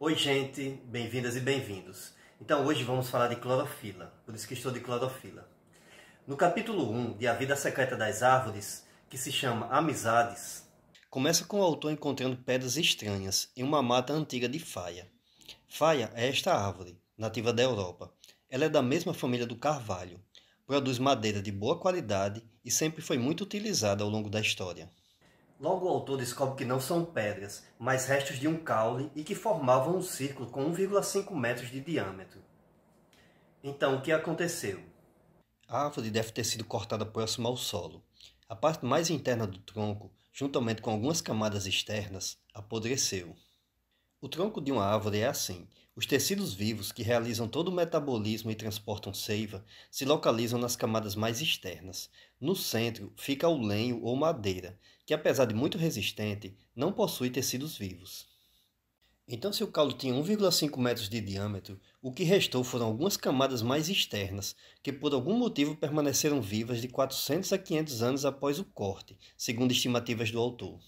Oi gente, bem-vindas e bem-vindos. Então hoje vamos falar de clorofila, por isso que estou de clorofila. No capítulo 1 de A Vida Secreta das Árvores, que se chama Amizades, começa com o autor encontrando pedras estranhas em uma mata antiga de faia. Faia é esta árvore, nativa da Europa. Ela é da mesma família do carvalho, produz madeira de boa qualidade e sempre foi muito utilizada ao longo da história. Logo o autor descobre que não são pedras, mas restos de um caule e que formavam um círculo com 1,5 metros de diâmetro. Então, o que aconteceu? A árvore deve ter sido cortada próximo ao solo. A parte mais interna do tronco, juntamente com algumas camadas externas, apodreceu. O tronco de uma árvore é assim, os tecidos vivos, que realizam todo o metabolismo e transportam seiva, se localizam nas camadas mais externas. No centro fica o lenho ou madeira, que apesar de muito resistente, não possui tecidos vivos. Então, se o caldo tinha 1,5 metros de diâmetro, o que restou foram algumas camadas mais externas, que por algum motivo permaneceram vivas de 400 a 500 anos após o corte, segundo estimativas do autor.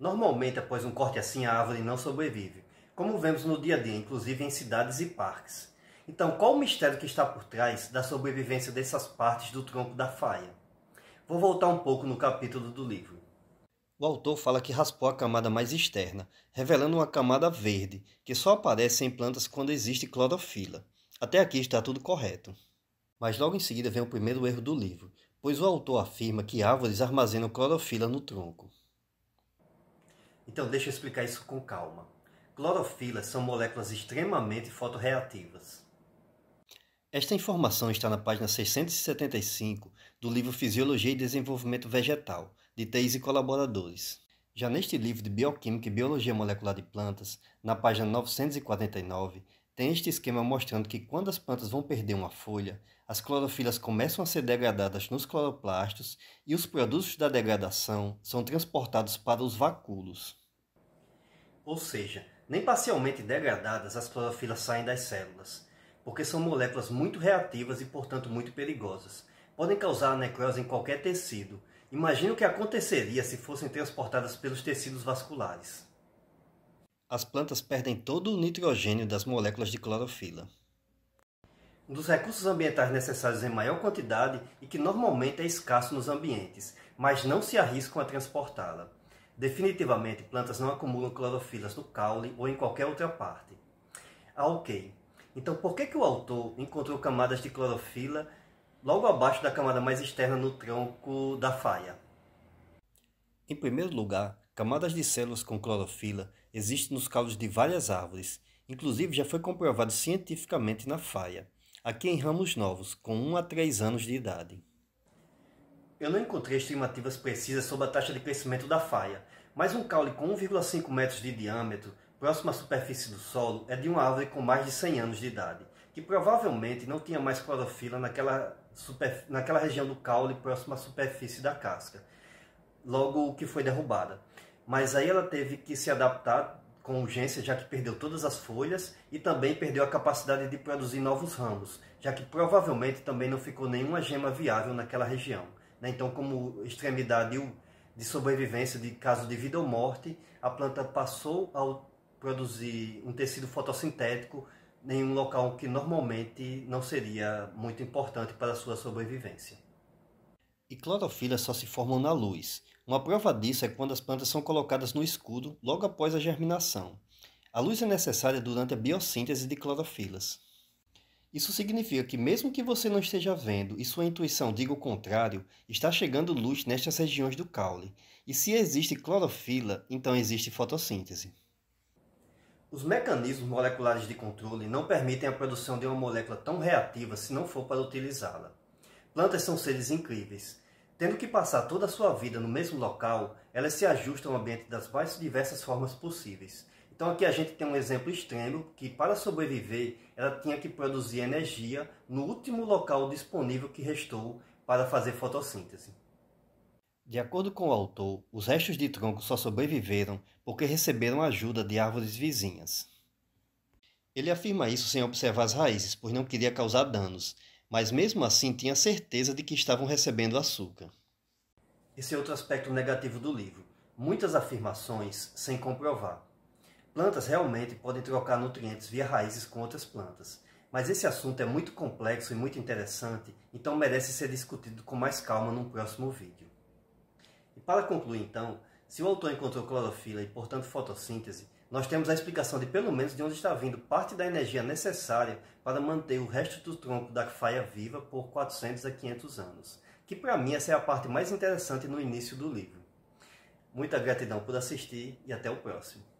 Normalmente, após um corte assim, a árvore não sobrevive como vemos no dia a dia, inclusive em cidades e parques. Então, qual o mistério que está por trás da sobrevivência dessas partes do tronco da faia? Vou voltar um pouco no capítulo do livro. O autor fala que raspou a camada mais externa, revelando uma camada verde, que só aparece em plantas quando existe clorofila. Até aqui está tudo correto. Mas logo em seguida vem o primeiro erro do livro, pois o autor afirma que árvores armazenam clorofila no tronco. Então deixa eu explicar isso com calma. Clorofilas são moléculas extremamente fotorreativas. Esta informação está na página 675 do livro Fisiologia e Desenvolvimento Vegetal, de Teis e colaboradores. Já neste livro de Bioquímica e Biologia Molecular de Plantas, na página 949, tem este esquema mostrando que quando as plantas vão perder uma folha, as clorofilas começam a ser degradadas nos cloroplastos e os produtos da degradação são transportados para os vacúolos. Ou seja, nem parcialmente degradadas, as clorofilas saem das células, porque são moléculas muito reativas e, portanto, muito perigosas. Podem causar necrose em qualquer tecido. Imagina o que aconteceria se fossem transportadas pelos tecidos vasculares. As plantas perdem todo o nitrogênio das moléculas de clorofila. Um dos recursos ambientais necessários em maior quantidade e que normalmente é escasso nos ambientes, mas não se arriscam a transportá-la. Definitivamente, plantas não acumulam clorofilas no caule ou em qualquer outra parte. Ah, ok. Então, por que, que o autor encontrou camadas de clorofila logo abaixo da camada mais externa no tronco da faia? Em primeiro lugar, camadas de células com clorofila existem nos caules de várias árvores, inclusive já foi comprovado cientificamente na faia, aqui em ramos novos, com 1 a 3 anos de idade. Eu não encontrei estimativas precisas sobre a taxa de crescimento da faia, mas um caule com 1,5 metros de diâmetro, próximo à superfície do solo, é de uma árvore com mais de 100 anos de idade, que provavelmente não tinha mais clorofila naquela, super, naquela região do caule próximo à superfície da casca, logo que foi derrubada. Mas aí ela teve que se adaptar com urgência, já que perdeu todas as folhas e também perdeu a capacidade de produzir novos ramos, já que provavelmente também não ficou nenhuma gema viável naquela região. Né? Então, como extremidade de sobrevivência de caso de vida ou morte, a planta passou a produzir um tecido fotossintético em um local que normalmente não seria muito importante para a sua sobrevivência. E clorofila só se formam na luz. Uma prova disso é quando as plantas são colocadas no escuro logo após a germinação. A luz é necessária durante a biossíntese de clorofilas. Isso significa que, mesmo que você não esteja vendo e sua intuição diga o contrário, está chegando luz nestas regiões do caule. E se existe clorofila, então existe fotossíntese. Os mecanismos moleculares de controle não permitem a produção de uma molécula tão reativa se não for para utilizá-la. Plantas são seres incríveis. Tendo que passar toda a sua vida no mesmo local, elas se ajustam ao ambiente das mais diversas formas possíveis, então aqui a gente tem um exemplo extremo que para sobreviver ela tinha que produzir energia no último local disponível que restou para fazer fotossíntese. De acordo com o autor, os restos de tronco só sobreviveram porque receberam ajuda de árvores vizinhas. Ele afirma isso sem observar as raízes, pois não queria causar danos, mas mesmo assim tinha certeza de que estavam recebendo açúcar. Esse é outro aspecto negativo do livro. Muitas afirmações sem comprovar. Plantas realmente podem trocar nutrientes via raízes com outras plantas, mas esse assunto é muito complexo e muito interessante, então merece ser discutido com mais calma num próximo vídeo. E para concluir então, se o autor encontrou clorofila e portanto fotossíntese, nós temos a explicação de pelo menos de onde está vindo parte da energia necessária para manter o resto do tronco da faia viva por 400 a 500 anos, que para mim essa é a parte mais interessante no início do livro. Muita gratidão por assistir e até o próximo.